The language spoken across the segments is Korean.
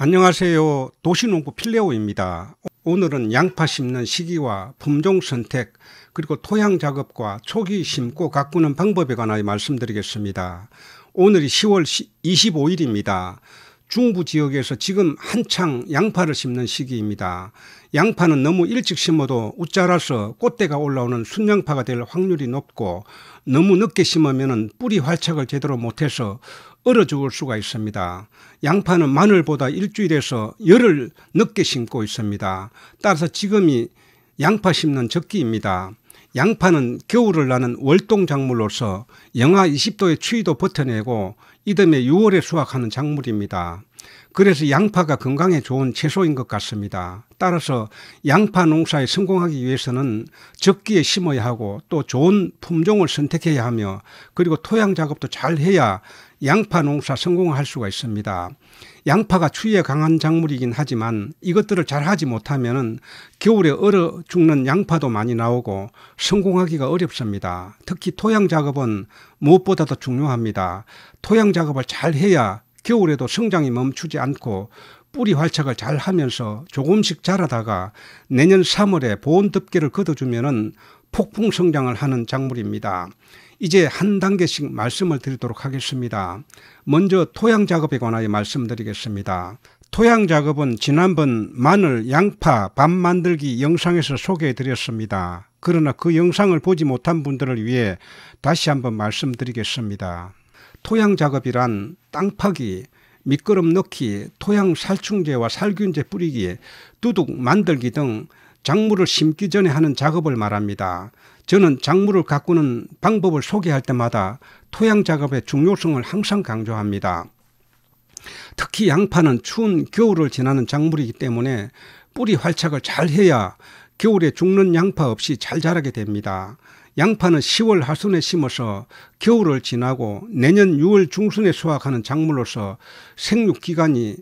안녕하세요. 도시농구 필레오입니다. 오늘은 양파 심는 시기와 품종 선택 그리고 토양 작업과 초기 심고 가꾸는 방법에 관하여 말씀드리겠습니다. 오늘이 10월 25일입니다. 중부 지역에서 지금 한창 양파를 심는 시기입니다. 양파는 너무 일찍 심어도 웃자라서 꽃대가 올라오는 순양파가 될 확률이 높고 너무 늦게 심으면 뿌리 활착을 제대로 못해서 얼어 죽을 수가 있습니다. 양파는 마늘보다 일주일에서 열흘 늦게 심고 있습니다. 따라서 지금이 양파 심는 적기입니다. 양파는 겨울을 나는 월동 작물로서 영하 20도의 추위도 버텨내고 이듬해 6월에 수확하는 작물입니다. 그래서 양파가 건강에 좋은 채소인 것 같습니다. 따라서 양파 농사에 성공하기 위해서는 적기에 심어야 하고 또 좋은 품종을 선택해야 하며 그리고 토양 작업도 잘 해야 양파 농사 성공할 수가 있습니다. 양파가 추위에 강한 작물이긴 하지만 이것들을 잘 하지 못하면 겨울에 얼어 죽는 양파도 많이 나오고 성공하기가 어렵습니다. 특히 토양 작업은 무엇보다도 중요합니다. 토양 작업을 잘 해야 겨울에도 성장이 멈추지 않고 뿌리 활착을 잘 하면서 조금씩 자라다가 내년 3월에 보온 덮개를 걷어주면 폭풍 성장을 하는 작물입니다. 이제 한 단계씩 말씀을 드리도록 하겠습니다. 먼저 토양 작업에 관하여 말씀드리겠습니다. 토양 작업은 지난번 마늘, 양파, 밥 만들기 영상에서 소개해 드렸습니다. 그러나 그 영상을 보지 못한 분들을 위해 다시 한번 말씀드리겠습니다. 토양 작업이란 땅 파기, 미끄럼 넣기, 토양 살충제와 살균제 뿌리기, 두둑 만들기 등 작물을 심기 전에 하는 작업을 말합니다. 저는 작물을 가꾸는 방법을 소개할 때마다 토양 작업의 중요성을 항상 강조합니다. 특히 양파는 추운 겨울을 지나는 작물이기 때문에 뿌리 활착을 잘 해야 겨울에 죽는 양파 없이 잘 자라게 됩니다. 양파는 10월 하순에 심어서 겨울을 지나고 내년 6월 중순에 수확하는 작물로서 생육 기간이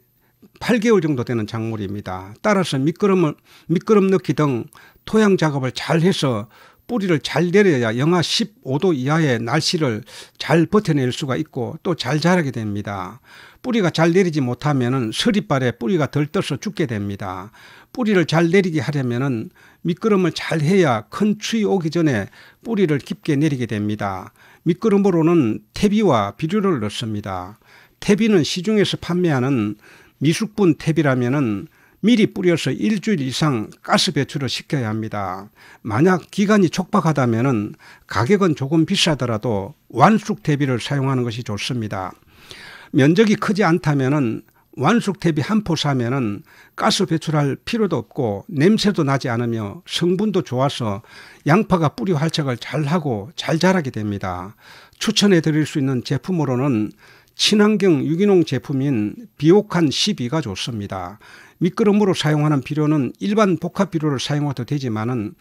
8개월 정도 되는 작물입니다. 따라서 미끄럼을 미끄럼 넣기 등 토양 작업을 잘 해서 뿌리를 잘 내려야 영하 15도 이하의 날씨를 잘 버텨낼 수가 있고 또 잘 자라게 됩니다. 뿌리가 잘 내리지 못하면은 서리발에 뿌리가 덜 떠서 죽게 됩니다. 뿌리를 잘 내리게 하려면은 미끄럼을 잘 해야 큰 추위 오기 전에 뿌리를 깊게 내리게 됩니다. 미끄럼으로는 퇴비와 비료를 넣습니다. 퇴비는 시중에서 판매하는 미숙분 탭이라면은 미리 뿌려서 일주일 이상 가스 배출을 시켜야 합니다. 만약 기간이 촉박하다면은 가격은 조금 비싸더라도 완숙 탭비를 사용하는 것이 좋습니다. 면적이 크지 않다면은 완숙 탭이 한포 사면은 가스 배출할 필요도 없고 냄새도 나지 않으며 성분도 좋아서 양파가 뿌리 활착을 잘하고 잘 자라게 됩니다. 추천해 드릴 수 있는 제품으로는 친환경 유기농 제품인 비옥한 12가 좋습니다. 미끄럼으로 사용하는 비료는 일반 복합 비료를 사용해도 되지만은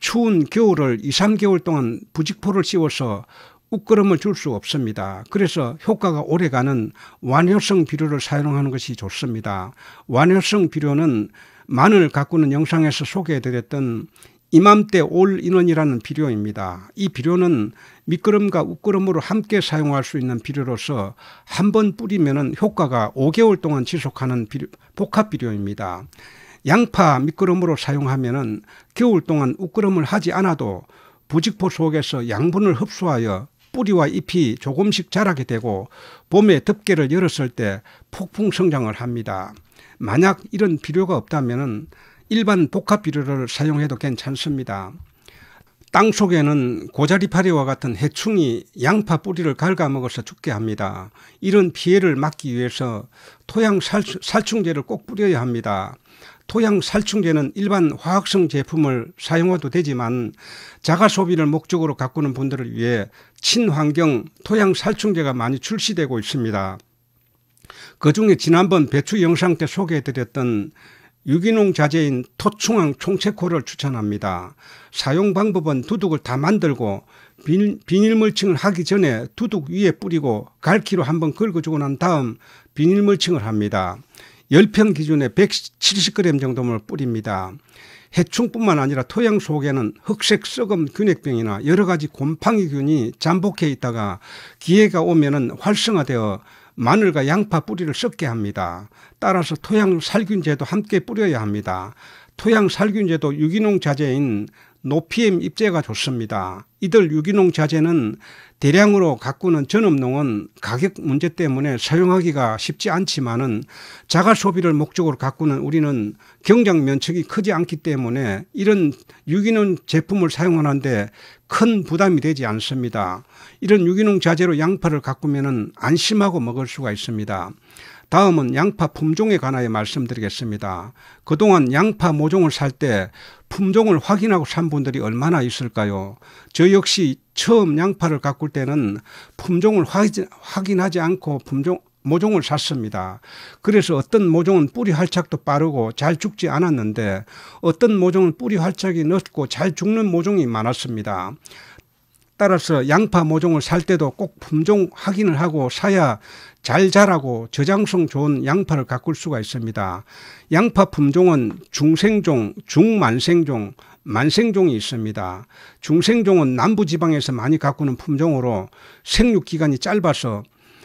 추운 겨울을 2, 3개월 동안 부직포를 씌워서 웃거름을 줄 수 없습니다. 그래서 효과가 오래가는 완효성 비료를 사용하는 것이 좋습니다. 완효성 비료는 마늘 가꾸는 영상에서 소개해드렸던 이맘때 올 인원이라는 비료입니다. 이 비료는 밑거름과 웃거름으로 함께 사용할 수 있는 비료로서 한번 뿌리면 효과가 5개월 동안 지속하는 비료, 복합 비료입니다. 양파 밑거름으로 사용하면 겨울 동안 웃거름을 하지 않아도 부직포 속에서 양분을 흡수하여 뿌리와 잎이 조금씩 자라게 되고 봄에 덮개를 열었을 때 폭풍 성장을 합니다. 만약 이런 비료가 없다면 일반 복합 비료를 사용해도 괜찮습니다. 땅 속에는 고자리파리와 같은 해충이 양파 뿌리를 갉아먹어서 죽게 합니다. 이런 피해를 막기 위해서 토양 살, 충제를꼭 뿌려야 합니다. 토양 살충제는 일반 화학성 제품을 사용해도 되지만 자가 소비를 목적으로 가꾸는 분들을 위해 친환경 토양 살충제가 많이 출시되고 있습니다. 그 중에 지난번 배추 영상 때 소개해드렸던 유기농 자재인 토충왕 총채코를 추천합니다. 사용 방법은 두둑을 다 만들고 비닐, 비닐 물칭을 하기 전에 두둑 위에 뿌리고 갈키로 한번 긁어주고 난 다음 비닐 물칭을 합니다. 10평 기준에 170g 정도물 뿌립니다. 해충뿐만 아니라 토양 속에는 흑색 썩음 균액병이나 여러 가지 곰팡이균이 잠복해 있다가 기회가 오면 활성화되어 마늘과 양파 뿌리를 섞게 합니다. 따라서 토양 살균제도 함께 뿌려야 합니다. 토양 살균제도 유기농 자재인 노피엠 입재가 좋습니다. 이들 유기농 자재는 대량으로 가꾸는 전업농은 가격 문제 때문에 사용하기가 쉽지 않지만은 자가 소비를 목적으로 가꾸는 우리는 경쟁 면책이 크지 않기 때문에 이런 유기농 제품을 사용하는데 큰 부담이 되지 않습니다. 이런 유기농 자재로 양파를 가꾸면은 안심하고 먹을 수가 있습니다. 다음은 양파 품종에 관하여 말씀드리겠습니다. 그동안 양파 모종을 살 때 품종을 확인하고 산 분들이 얼마나 있을까요? 저 역시 처음 양파를 가꿀 때는 품종을 확인하지 않고 품종, 모종을 샀습니다. 그래서 어떤 모종은 뿌리 활착도 빠르고 잘 죽지 않았는데 어떤 모종은 뿌리 활착이 늦고 잘 죽는 모종이 많았습니다. 따라서 양파 모종을 살 때도 꼭 품종 확인을 하고 사야 잘 자라고 저장성 좋은 양파를 가꿀 수가 있습니다. 양파 품종은 중생종, 중만생종, 만생종이 있습니다. 중생종은 남부지방에서 많이 가꾸는 품종으로 생육기간이 짧아서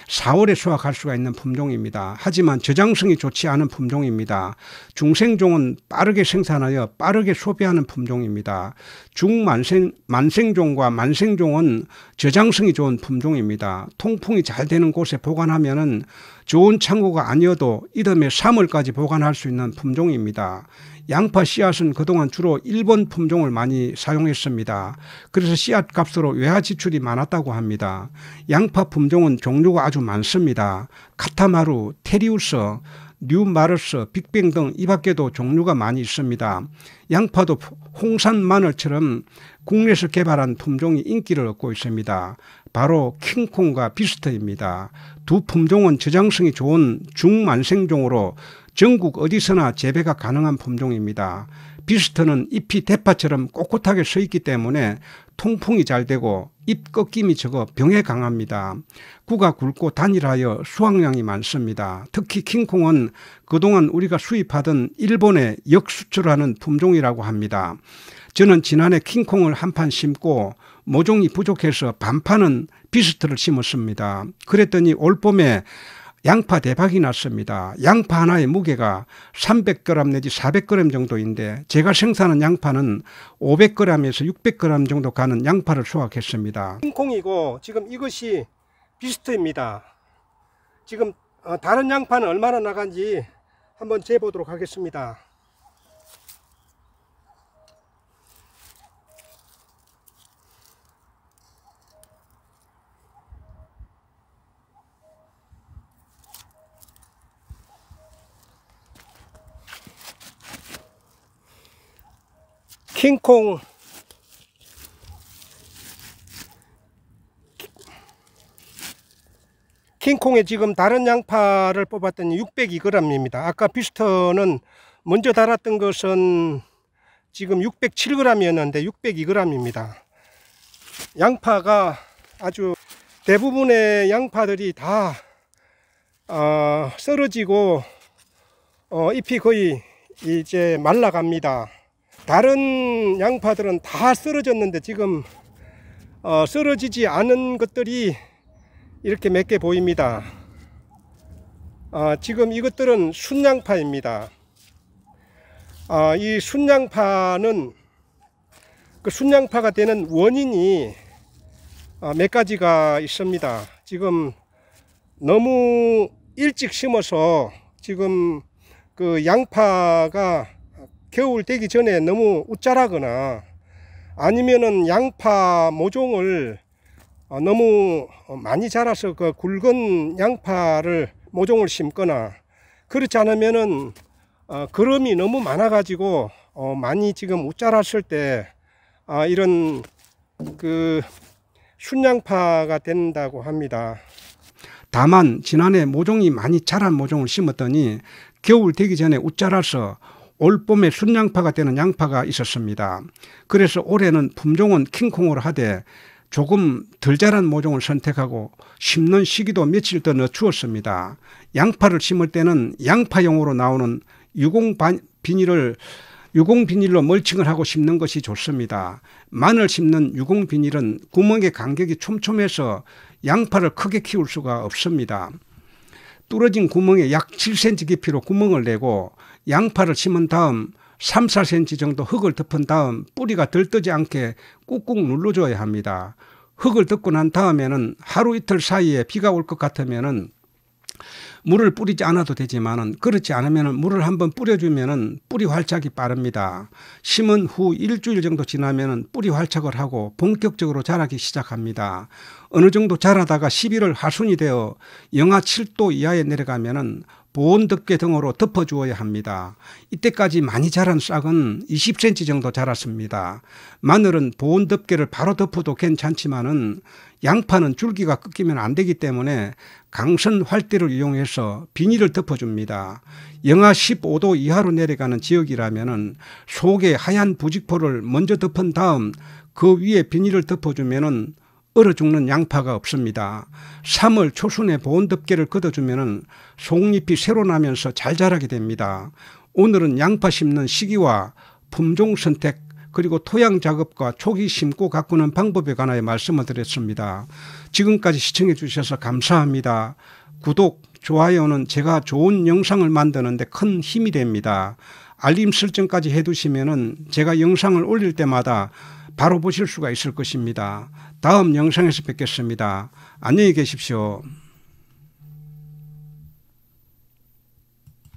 4월에 수확할 수가 있는 품종입니다. 하지만 저장성이 좋지 않은 품종입니다. 중생종은 빠르게 생산하여 빠르게 소비하는 품종입니다. 중만생 만생종과 만생종은 저장성이 좋은 품종입니다. 통풍이 잘 되는 곳에 보관하면 좋은 창고가 아니어도 이듬해 3월까지 보관할 수 있는 품종입니다. 양파 씨앗은 그동안 주로 일본 품종을 많이 사용했습니다. 그래서 씨앗 값으로 외화 지출이 많았다고 합니다. 양파 품종은 종류가 아주 많습니다. 카타마루, 테리우스, 뉴마르스, 빅뱅 등 이 밖에도 종류가 많이 있습니다. 양파도 홍산 마늘처럼 국내에서 개발한 품종이 인기를 얻고 있습니다. 바로 킹콩과 비스트입니다. 두 품종은 저장성이 좋은 중만생종으로 전국 어디서나 재배가 가능한 품종입니다. 비스트는 잎이 대파처럼 꼿꼿하게 서 있기 때문에 통풍이 잘 되고 잎 꺾임이 적어 병에 강합니다. 구가 굵고 단일하여 수확량이 많습니다. 특히 킹콩은 그동안 우리가 수입하던 일본에 역수출하는 품종이라고 합니다. 저는 지난해 킹콩을 한 판 심고 모종이 부족해서 반판은 비스트를 심었습니다. 그랬더니 올 봄에 양파 대박이 났습니다. 양파 하나의 무게가 300g 내지 400g 정도인데 제가 생산한 양파는 500g에서 600g 정도 가는 양파를 수확했습니다. 흰콩이고 지금 이것이 비스트입니다. 지금 어, 다른 양파는 얼마나 나간지 한번 재보도록 하겠습니다. 킹콩 킹콩에 지금 다른 양파를 뽑았더니 602g입니다. 아까 비스터는 먼저 달았던 것은 지금 607g이었는데 602g입니다. 양파가 아주 대부분의 양파들이 다 어, 썰어지고 어, 잎이 거의 이제 말라갑니다. 다른 양파들은 다 쓰러졌는데 지금 어, 쓰러지지 않은 것들이 이렇게 몇 개 보입니다 어, 지금 이것들은 순양파입니다 어, 이 순양파는 그 순양파가 되는 원인이 어, 몇 가지가 있습니다 지금 너무 일찍 심어서 지금 그 양파가 겨울 되기 전에 너무 웃자라거나 아니면은 양파 모종을 어, 너무 많이 자라서 그 굵은 양파를 모종을 심거나 그렇지 않으면은 그름이 어, 너무 많아 가지고 어, 많이 지금 웃자랐을 때 아, 이런 그 순양파가 된다고 합니다. 다만 지난해 모종이 많이 자란 모종을 심었더니 겨울 되기 전에 웃자라서 올봄에 순양파가 되는 양파가 있었습니다. 그래서 올해는 품종은 킹콩으로 하되 조금 덜 자란 모종을 선택하고 심는 시기도 며칠 더 늦추었습니다. 양파를 심을 때는 양파용으로 나오는 유공 비닐을 유공 비닐로 멀칭을 하고 심는 것이 좋습니다. 마늘 심는 유공 비닐은 구멍의 간격이 촘촘해서 양파를 크게 키울 수가 없습니다. 뚫어진 구멍에 약 7cm 깊이로 구멍을 내고 양파를 심은 다음 3, 4cm 정도 흙을 덮은 다음 뿌리가 들뜨지 않게 꾹꾹 눌러줘야 합니다. 흙을 덮고 난 다음에는 하루 이틀 사이에 비가 올 것 같으면은 물을 뿌리지 않아도 되지만은 그렇지 않으면은 물을 한번 뿌려주면은 뿌리 활착이 빠릅니다. 심은 후 일주일 정도 지나면은 뿌리 활착을 하고 본격적으로 자라기 시작합니다. 어느 정도 자라다가 11월 하순이 되어 영하 7도 이하에 내려가면은 보온 덮개 등으로 덮어주어야 합니다. 이때까지 많이 자란 싹은 20cm 정도 자랐습니다. 마늘은 보온 덮개를 바로 덮어도 괜찮지만은 양파는 줄기가 꺾이면 안 되기 때문에 강선 활대를 이용해서 비닐을 덮어줍니다. 영하 15도 이하로 내려가는 지역이라면은 속에 하얀 부직포를 먼저 덮은 다음 그 위에 비닐을 덮어주면은 얼어 죽는 양파가 없습니다. 3월 초순에 보온덮개를 걷어주면 속잎이 새로 나면서 잘 자라게 됩니다. 오늘은 양파 심는 시기와 품종 선택 그리고 토양 작업과 초기 심고 가꾸는 방법에 관하여 말씀을 드렸습니다. 지금까지 시청해 주셔서 감사합니다. 구독, 좋아요는 제가 좋은 영상을 만드는데 큰 힘이 됩니다. 알림 설정까지 해두시면 제가 영상을 올릴 때마다 바로 보실 수가 있을 것입니다. 다음 영상에서 뵙겠습니다. 안녕히 계십시오.